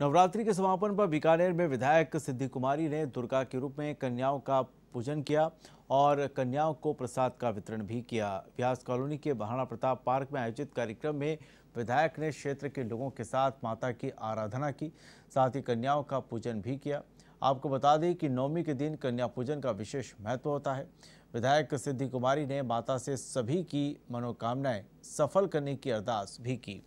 नवरात्रि के समापन पर बीकानेर में विधायक सिद्धि कुमारी ने दुर्गा के रूप में कन्याओं का पूजन किया और कन्याओं को प्रसाद का वितरण भी किया व्यास कॉलोनी के महाराणा प्रताप पार्क में आयोजित कार्यक्रम में विधायक ने क्षेत्र के लोगों के साथ माता की आराधना की साथ ही कन्याओं का पूजन भी किया आपको बता दें कि नवमी के दिन कन्या पूजन का विशेष महत्व होता है विधायक सिद्धि कुमारी ने माता से सभी की मनोकामनाएं सफल करने की अरदास भी की